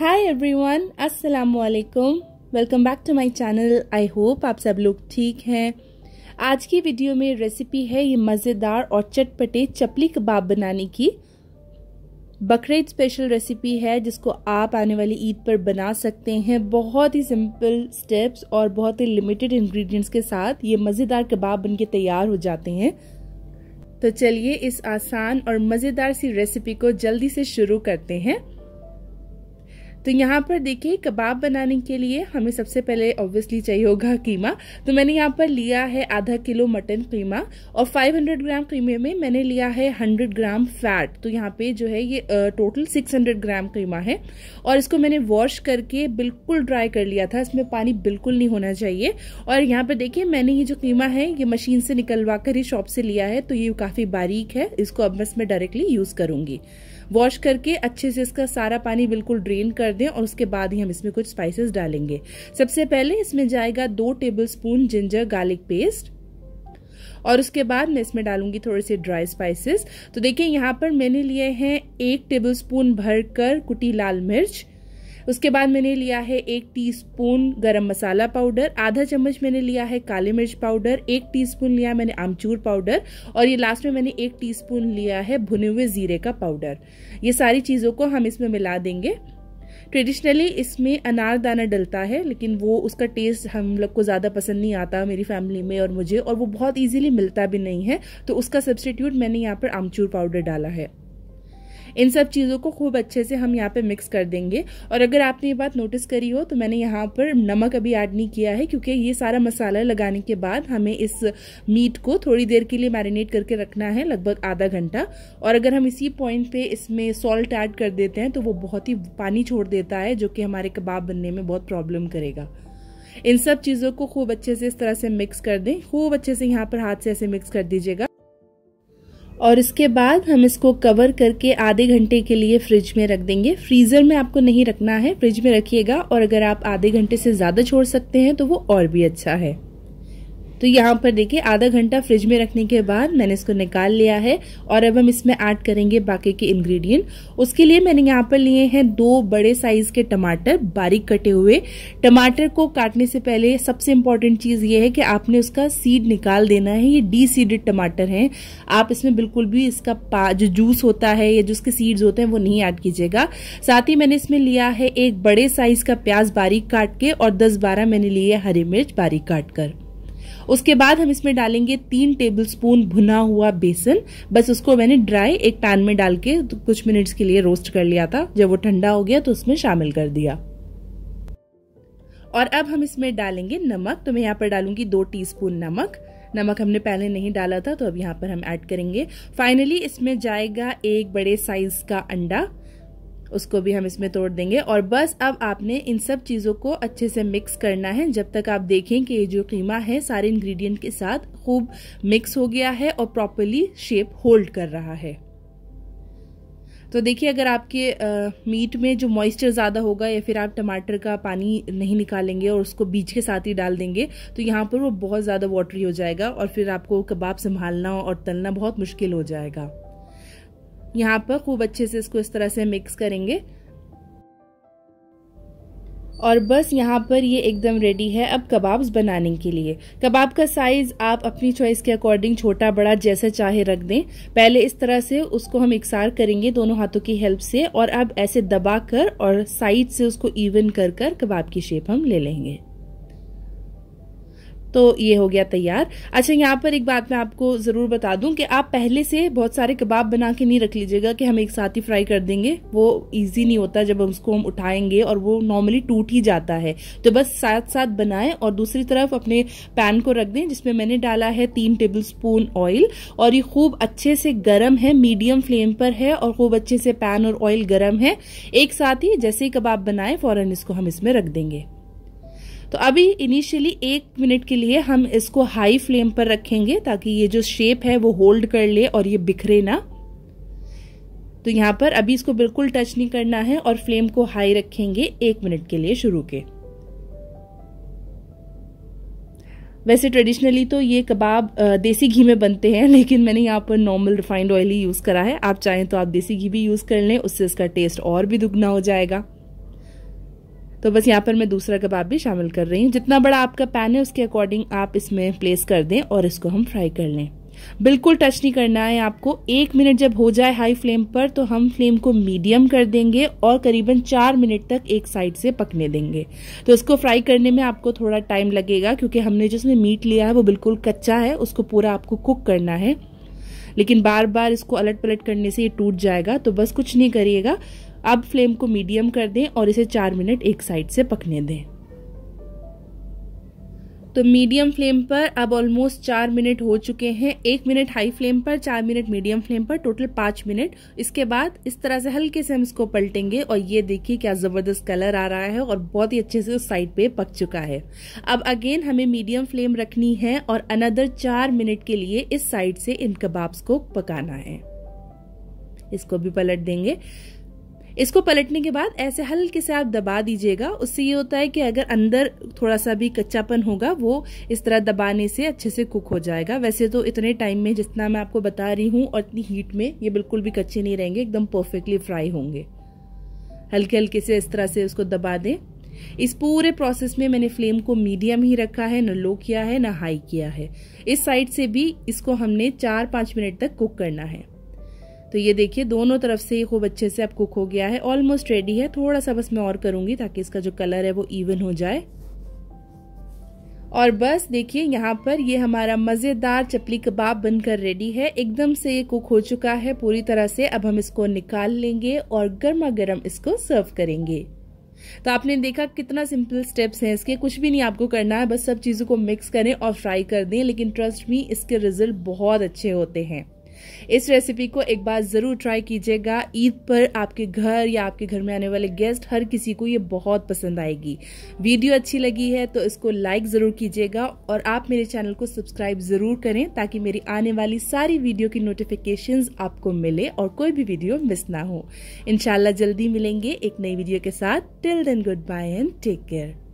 हाय everyone अस्सलाम वालेकुम welcome back to my channel I hope आप सब लोग ठीक हैं आज की वीडियो में रेसिपी है ये मज़ेदार और चटपटे चपली कबाब बनाने की बकरेद स्पेशल रेसिपी है जिसको आप आने वाली ईद पर बना सकते हैं बहुत ही सिंपल स्टेप्स और बहुत ही लिमिटेड इंग्रेडिएंट्स के साथ ये मज़ेदार कबाब बन तैयार हो जाते हैं तो चलिए इस आसान और मज़ेदार सी रेसिपी को जल्दी से शुरू करते हैं तो यहाँ पर देखिए कबाब बनाने के लिए हमें सबसे पहले ऑब्वियसली चाहिए होगा कीमा तो मैंने यहाँ पर लिया है आधा किलो मटन कीमा और 500 ग्राम कीमे में मैंने लिया है 100 ग्राम फैट तो यहाँ पे जो है ये टोटल 600 ग्राम कीमा है और इसको मैंने वॉश करके बिल्कुल ड्राई कर लिया था इसमें पानी बिल्कुल नहीं होना चाहिए और यहाँ पर देखिए मैंने ये जो कीमा है ये मशीन से निकलवा कर ही शॉप से लिया है तो ये काफ़ी बारीक है इसको अब बस मैं डायरेक्टली यूज़ करूँगी वॉश करके अच्छे से इसका सारा पानी बिल्कुल ड्रेन कर दें और उसके बाद ही हम इसमें कुछ स्पाइसेस डालेंगे सबसे पहले इसमें जाएगा दो tablespoon ginger garlic paste और उसके बाद मैं इसमें डालूंगी थोड़े से ड्राई स्पाइसेस तो देखिए यहाँ पर मैंने लिए हैं एक टेबलस्पून भरकर कुटी लाल मिर्च उसके बाद मैंने लिया है एक टीस्पून गरम मसाला पाउडर आधा चम्मच मैंने लिया है काली मिर्च पाउडर एक टीस्पून लिया मैंने आमचूर पाउडर और ये लास्ट में मैंने एक टीस्पून लिया है भुने हुए जीरे का पाउडर ये सारी चीज़ों को हम इसमें मिला देंगे ट्रेडिशनली इसमें अनारदाना डलता है लेकिन वो उसका टेस्ट हम लोग को ज़्यादा पसंद नहीं आता मेरी फैमिली में और मुझे और वो बहुत इजीली मिलता भी नहीं है तो उसका सब्सटीट्यूट मैंने यहाँ पर आमचूर पाउडर डाला है इन सब चीज़ों को खूब अच्छे से हम यहाँ पे मिक्स कर देंगे और अगर आपने ये बात नोटिस करी हो तो मैंने यहाँ पर नमक अभी ऐड नहीं किया है क्योंकि ये सारा मसाला लगाने के बाद हमें इस मीट को थोड़ी देर के लिए मैरिनेट करके रखना है लगभग आधा घंटा और अगर हम इसी पॉइंट पर इसमें सॉल्ट ऐड कर देते हैं तो वो बहुत ही पानी छोड़ देता है जो कि हमारे कबाब बनने में बहुत प्रॉब्लम करेगा इन सब चीज़ों को खूब अच्छे से इस तरह से मिक्स कर दें खूब अच्छे से यहाँ पर हाथ से ऐसे मिक्स कर दीजिएगा और इसके बाद हम इसको कवर करके आधे घंटे के लिए फ्रिज में रख देंगे फ्रीज़र में आपको नहीं रखना है फ्रिज में रखिएगा और अगर आप आधे घंटे से ज़्यादा छोड़ सकते हैं तो वो और भी अच्छा है तो यहाँ पर देखिए आधा घंटा फ्रिज में रखने के बाद मैंने इसको निकाल लिया है और अब हम इसमें ऐड करेंगे बाकी के इंग्रेडिएंट उसके लिए मैंने यहाँ पर लिए हैं दो बड़े साइज के टमाटर बारीक कटे हुए टमाटर को काटने से पहले सबसे इम्पॉर्टेंट चीज़ ये है कि आपने उसका सीड निकाल देना है ये डी सीडेड टमाटर हैं आप इसमें बिल्कुल भी इसका जो जूस होता है या जो उसके सीड्स होते हैं वो नहीं ऐड कीजिएगा साथ ही मैंने इसमें लिया है एक बड़े साइज का प्याज बारीक काट के और 10-12 मैंने लिए हरी मिर्च बारीक काट कर उसके बाद हम इसमें डालेंगे तीन टेबल स्पून भुना हुआ बेसन बस उसको मैंने ड्राई एक पैन में डाल के तो कुछ मिनट्स के लिए रोस्ट कर लिया था जब वो ठंडा हो गया तो उसमें शामिल कर दिया और अब हम इसमें डालेंगे नमक तो मैं यहाँ पर डालूंगी दो टी नमक नमक हमने पहले नहीं डाला था तो अब यहाँ पर हम ऐड करेंगे फाइनली इसमें जाएगा एक बड़े साइज का अंडा उसको भी हम इसमें तोड़ देंगे और बस अब आपने इन सब चीज़ों को अच्छे से मिक्स करना है जब तक आप देखें कि ये जो कीमा है सारे इंग्रेडिएंट के साथ खूब मिक्स हो गया है और प्रॉपरली शेप होल्ड कर रहा है तो देखिए अगर आपके आ, मीट में जो मॉइस्चर ज़्यादा होगा या फिर आप टमाटर का पानी नहीं निकालेंगे और उसको बीज के साथ ही डाल देंगे तो यहाँ पर वो बहुत ज़्यादा वाटरी हो जाएगा और फिर आपको कबाब संभालना और तलना बहुत मुश्किल हो जाएगा यहाँ पर खूब अच्छे से इसको इस तरह से मिक्स करेंगे और बस यहाँ पर ये एकदम रेडी है अब कबाब्स बनाने के लिए कबाब का साइज आप अपनी चॉइस के अकॉर्डिंग छोटा बड़ा जैसे चाहे रख दें पहले इस तरह से उसको हम इकसार करेंगे दोनों हाथों की हेल्प से और अब ऐसे दबा कर और साइड से उसको इवन कर कर कबाब की शेप हम ले लेंगे तो ये हो गया तैयार अच्छा यहाँ पर एक बात मैं आपको ज़रूर बता दूं कि आप पहले से बहुत सारे कबाब बना के नहीं रख लीजिएगा कि हम एक साथ ही फ्राई कर देंगे वो ईजी नहीं होता जब हम उसको हम उठाएंगे और वो नॉर्मली टूट ही जाता है तो बस साथ साथ बनाएं और दूसरी तरफ अपने पैन को रख दें जिसमें मैंने डाला है तीन टेबल स्पून ऑयल और ये खूब अच्छे से गर्म है मीडियम फ्लेम पर है और खूब अच्छे से पैन और ऑयल गर्म है एक साथ ही जैसे ही कबाब बनाए फौरन इसको हम इसमें रख देंगे तो अभी इनिशियली एक मिनट के लिए हम इसको हाई फ्लेम पर रखेंगे ताकि ये जो शेप है वो होल्ड कर ले और ये बिखरे ना तो यहाँ पर अभी इसको बिल्कुल टच नहीं करना है और फ्लेम को हाई रखेंगे एक मिनट के लिए शुरू के वैसे ट्रेडिशनली तो ये कबाब देसी घी में बनते हैं लेकिन मैंने यहाँ पर नॉर्मल रिफाइंड ऑयल ही यूज़ करा है आप चाहें तो आप देसी घी भी यूज़ कर लें उससे इसका टेस्ट और भी दुगना हो जाएगा तो बस यहाँ पर मैं दूसरा कबाब भी शामिल कर रही हूँ जितना बड़ा आपका पैन है उसके अकॉर्डिंग आप इसमें प्लेस कर दें और इसको हम फ्राई कर लें बिल्कुल टच नहीं करना है आपको एक मिनट जब हो जाए हाई फ्लेम पर तो हम फ्लेम को मीडियम कर देंगे और करीबन चार मिनट तक एक साइड से पकने देंगे तो इसको फ्राई करने में आपको थोड़ा टाइम लगेगा क्योंकि हमने इसमें मीट लिया है वो बिल्कुल कच्चा है उसको पूरा आपको कुक करना है लेकिन बार बार इसको अलट पलट करने से ये टूट जाएगा तो बस कुछ नहीं करिएगा अब फ्लेम को मीडियम कर दें और इसे चार मिनट एक साइड से पकने दें तो मीडियम फ्लेम पर अब ऑलमोस्ट चार मिनट हो चुके हैं एक मिनट हाई फ्लेम पर चार मिनट मीडियम फ्लेम पर टोटल पांच मिनट इसके बाद इस तरह से हल्के से हम इसको पलटेंगे और ये देखिए क्या ज़बरदस्त कलर आ रहा है और बहुत ही अच्छे से उस साइड पे पक चुका है अब अगेन हमें मीडियम फ्लेम रखनी है और अनदर चार मिनट के लिए इस साइड से इन कबाब्स को पकाना है इसको भी पलट देंगे इसको पलटने के बाद ऐसे हल्के से आप दबा दीजिएगा उससे ये होता है कि अगर अंदर थोड़ा सा भी कच्चापन होगा वो इस तरह दबाने से अच्छे से कुक हो जाएगा वैसे तो इतने टाइम में जितना मैं आपको बता रही हूँ और इतनी हीट में ये बिल्कुल भी कच्चे नहीं रहेंगे एकदम परफेक्टली फ्राई होंगे हल्के हल्के से इस तरह से उसको दबा दें इस पूरे प्रोसेस में मैंने फ्लेम को मीडियम ही रखा है ना लो किया है ना हाई किया है इस साइड से भी इसको हमने चार पाँच मिनट तक कुक करना है तो ये देखिए दोनों तरफ से ये खूब अच्छे से अब कुक हो गया है ऑलमोस्ट रेडी है थोड़ा सा बस मैं और करूँगी ताकि इसका जो कलर है वो इवन हो जाए और बस देखिए यहाँ पर ये हमारा मज़ेदार चपली कबाब बनकर रेडी है एकदम से ये कुक हो चुका है पूरी तरह से अब हम इसको निकाल लेंगे और गर्मा गर्म इसको सर्व करेंगे तो आपने देखा कितना सिंपल स्टेप्स हैं इसके कुछ भी नहीं आपको करना है बस सब चीज़ों को मिक्स करें और फ्राई कर दें लेकिन ट्रस्ट भी इसके रिजल्ट बहुत अच्छे होते हैं इस रेसिपी को एक बार ज़रूर ट्राई कीजिएगा ईद पर आपके घर या आपके घर में आने वाले गेस्ट हर किसी को ये बहुत पसंद आएगी वीडियो अच्छी लगी है तो इसको लाइक ज़रूर कीजिएगा और आप मेरे चैनल को सब्सक्राइब ज़रूर करें ताकि मेरी आने वाली सारी वीडियो की नोटिफिकेशन आपको मिले और कोई भी वीडियो मिस ना हो इनशाला जल्दी मिलेंगे एक नई वीडियो के साथ till then goodbye and take care